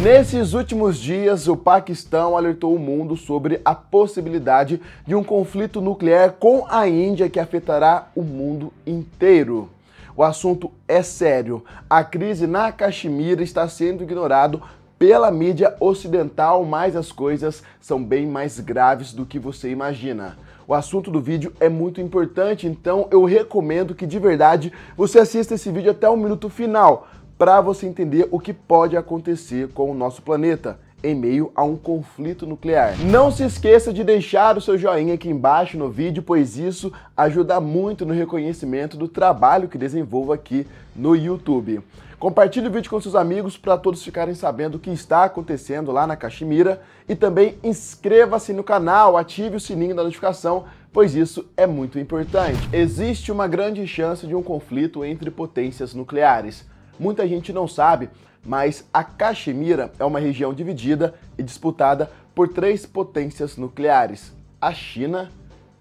Nesses últimos dias, o Paquistão alertou o mundo sobre a possibilidade de um conflito nuclear com a Índia que afetará o mundo inteiro. O assunto é sério. A crise na Caxemira está sendo ignorado pela mídia ocidental, mas as coisas são bem mais graves do que você imagina. O assunto do vídeo é muito importante, então eu recomendo que de verdade você assista esse vídeo até o minuto final para você entender o que pode acontecer com o nosso planeta em meio a um conflito nuclear. Não se esqueça de deixar o seu joinha aqui embaixo no vídeo, pois isso ajuda muito no reconhecimento do trabalho que desenvolvo aqui no YouTube. Compartilhe o vídeo com seus amigos para todos ficarem sabendo o que está acontecendo lá na Caxemira e também inscreva-se no canal, ative o sininho da notificação, pois isso é muito importante. Existe uma grande chance de um conflito entre potências nucleares. Muita gente não sabe, mas a Caxemira é uma região dividida e disputada por três potências nucleares: a China,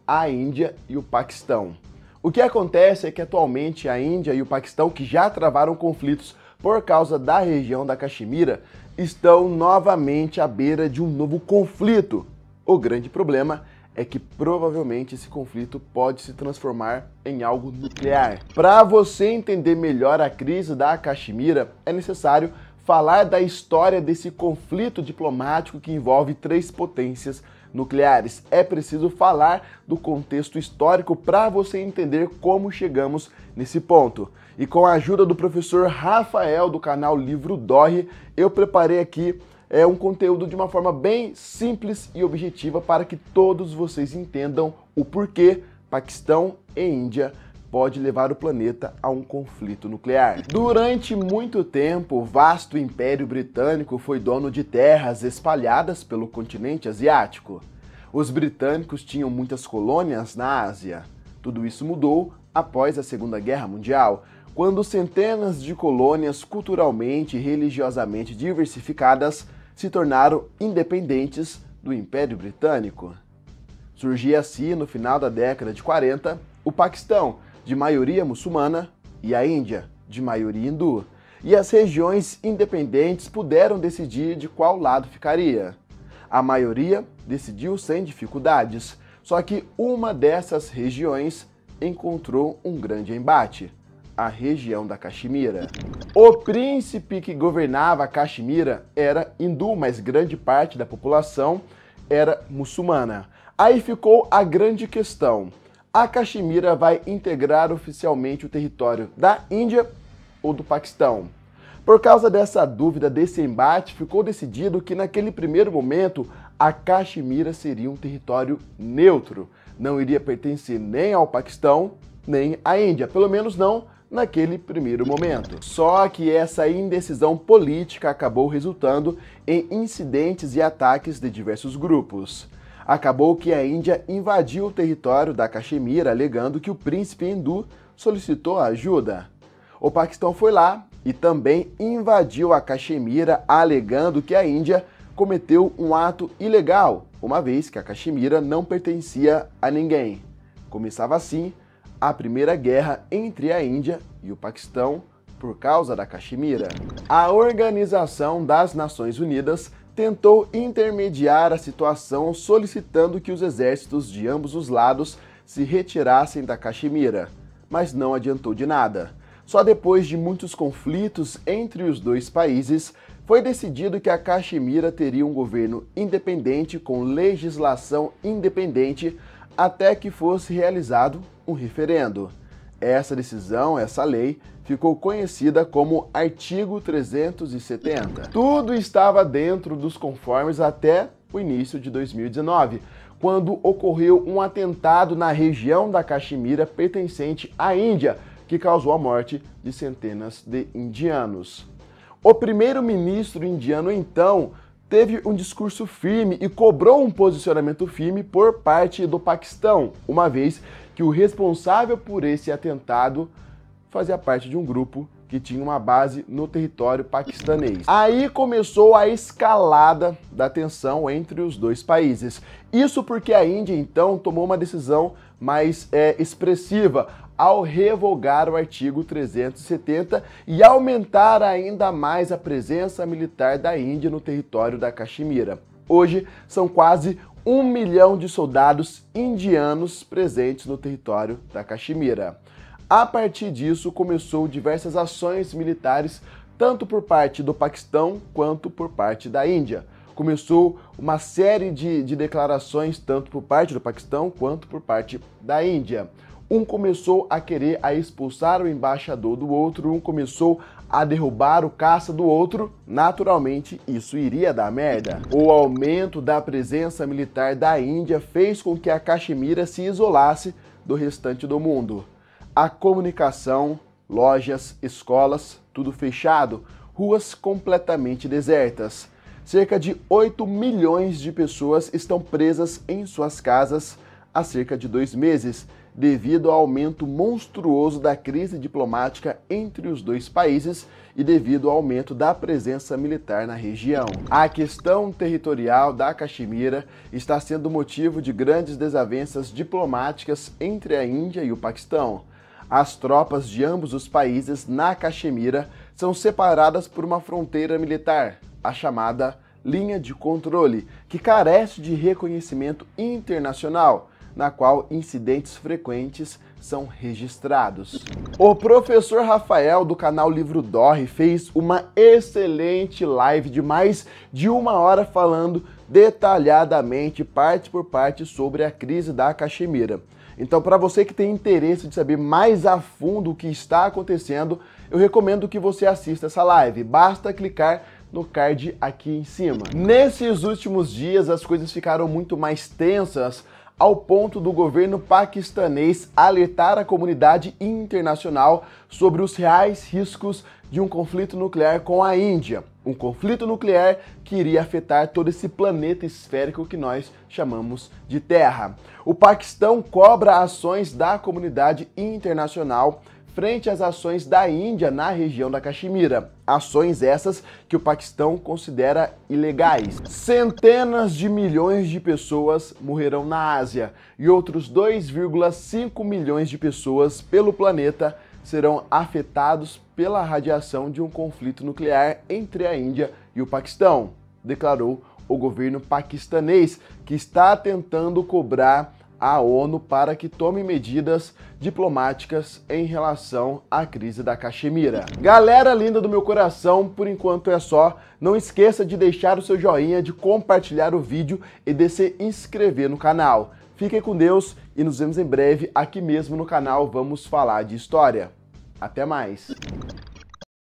a Índia e o Paquistão. O que acontece é que atualmente a Índia e o Paquistão, que já travaram conflitos por causa da região da Caxemira, estão novamente à beira de um novo conflito. O grande problema é é que provavelmente esse conflito pode se transformar em algo nuclear. Para você entender melhor a crise da Caxemira, é necessário falar da história desse conflito diplomático que envolve três potências nucleares. É preciso falar do contexto histórico para você entender como chegamos nesse ponto. E com a ajuda do professor Rafael do canal Livro Dorre, eu preparei aqui é um conteúdo de uma forma bem simples e objetiva para que todos vocês entendam o porquê Paquistão e Índia pode levar o planeta a um conflito nuclear. Durante muito tempo, o vasto Império Britânico foi dono de terras espalhadas pelo continente asiático. Os britânicos tinham muitas colônias na Ásia. Tudo isso mudou após a Segunda Guerra Mundial, quando centenas de colônias culturalmente e religiosamente diversificadas se tornaram independentes do Império Britânico. Surgia assim, no final da década de 40, o Paquistão, de maioria muçulmana, e a Índia, de maioria hindu, e as regiões independentes puderam decidir de qual lado ficaria. A maioria decidiu sem dificuldades, só que uma dessas regiões encontrou um grande embate a região da Caxemira. O príncipe que governava a Caxemira era hindu, mas grande parte da população era muçulmana. Aí ficou a grande questão: a Caxemira vai integrar oficialmente o território da Índia ou do Paquistão? Por causa dessa dúvida, desse embate, ficou decidido que naquele primeiro momento a Caxemira seria um território neutro. Não iria pertencer nem ao Paquistão, nem à Índia, pelo menos não naquele primeiro momento. Só que essa indecisão política acabou resultando em incidentes e ataques de diversos grupos. Acabou que a Índia invadiu o território da Caxemira, alegando que o príncipe hindu solicitou ajuda. O Paquistão foi lá e também invadiu a Caxemira, alegando que a Índia cometeu um ato ilegal, uma vez que a Caxemira não pertencia a ninguém. Começava assim a primeira guerra entre a Índia e o Paquistão por causa da Caxemira. A Organização das Nações Unidas tentou intermediar a situação solicitando que os exércitos de ambos os lados se retirassem da Caxemira, mas não adiantou de nada. Só depois de muitos conflitos entre os dois países, foi decidido que a Caxemira teria um governo independente com legislação independente, até que fosse realizado um referendo. Essa decisão, essa lei, ficou conhecida como Artigo 370. Tudo estava dentro dos conformes até o início de 2019, quando ocorreu um atentado na região da Caxemira pertencente à Índia, que causou a morte de centenas de indianos. O primeiro-ministro indiano então teve um discurso firme e cobrou um posicionamento firme por parte do Paquistão, uma vez que o responsável por esse atentado fazia parte de um grupo que tinha uma base no território paquistanês. Aí começou a escalada da tensão entre os dois países. Isso porque a Índia então tomou uma decisão mais é, expressiva ao revogar o artigo 370 e aumentar ainda mais a presença militar da Índia no território da Caxemira. Hoje são quase um milhão de soldados indianos presentes no território da Caxemira. A partir disso, começou diversas ações militares, tanto por parte do Paquistão quanto por parte da Índia. Começou uma série de, de declarações, tanto por parte do Paquistão quanto por parte da Índia. Um começou a querer a expulsar o embaixador do outro, um começou a derrubar o caça do outro, naturalmente isso iria dar merda. O aumento da presença militar da Índia fez com que a Caxemira se isolasse do restante do mundo. A comunicação, lojas, escolas, tudo fechado, ruas completamente desertas. Cerca de 8 milhões de pessoas estão presas em suas casas há cerca de dois meses devido ao aumento monstruoso da crise diplomática entre os dois países e devido ao aumento da presença militar na região. A questão territorial da Caxemira está sendo motivo de grandes desavenças diplomáticas entre a Índia e o Paquistão. As tropas de ambos os países na Caxemira são separadas por uma fronteira militar, a chamada Linha de Controle, que carece de reconhecimento internacional na qual incidentes frequentes são registrados. O professor Rafael do canal Livro Dorre fez uma excelente live de mais de uma hora falando detalhadamente, parte por parte, sobre a crise da Caxemira. Então, para você que tem interesse de saber mais a fundo o que está acontecendo, eu recomendo que você assista essa live. Basta clicar no card aqui em cima. Nesses últimos dias, as coisas ficaram muito mais tensas ao ponto do governo paquistanês alertar a comunidade internacional sobre os reais riscos de um conflito nuclear com a Índia. Um conflito nuclear que iria afetar todo esse planeta esférico que nós chamamos de Terra. O Paquistão cobra ações da comunidade internacional frente às ações da Índia na região da Caxemira. Ações essas que o Paquistão considera ilegais. Centenas de milhões de pessoas morrerão na Ásia e outros 2,5 milhões de pessoas pelo planeta serão afetados pela radiação de um conflito nuclear entre a Índia e o Paquistão, declarou o governo paquistanês, que está tentando cobrar à ONU para que tome medidas diplomáticas em relação à crise da Caxemira. Galera linda do meu coração, por enquanto é só. Não esqueça de deixar o seu joinha, de compartilhar o vídeo e de se inscrever no canal. Fiquem com Deus e nos vemos em breve aqui mesmo no canal Vamos Falar de História. Até mais!